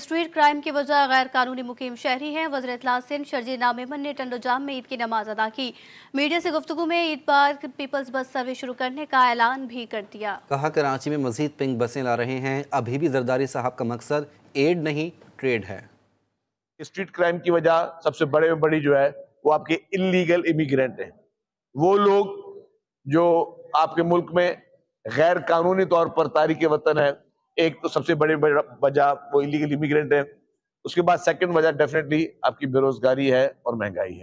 street crime की वजह गैर कानूनी मुकीम शहरी हैं वजर इतला सिंह शर्जी नामेमन ने टंडो जाम में ईद की नमाज अदा की मीडिया से गुफ्तु में ईद पर पीपल्स बस सर्विस शुरू करने का ऐलान भी कर दिया कहा कराची में मजीद पिंक बसें ला रहे हैं अभी भी जरदारी साहब का मकसद एड नहीं ट्रेड है स्ट्रीट क्राइम की वजह सबसे बड़े में बड़ी जो है वो आपके इलीगल इमिग्रेंट है वो लोग जो आपके मुल्क में गैर कानूनी तौर पर तारीख वतन है एक तो सबसे बड़े वजह वो इलीगल इमिग्रेंट है उसके बाद सेकंड वजह डेफिनेटली आपकी बेरोजगारी है और महंगाई है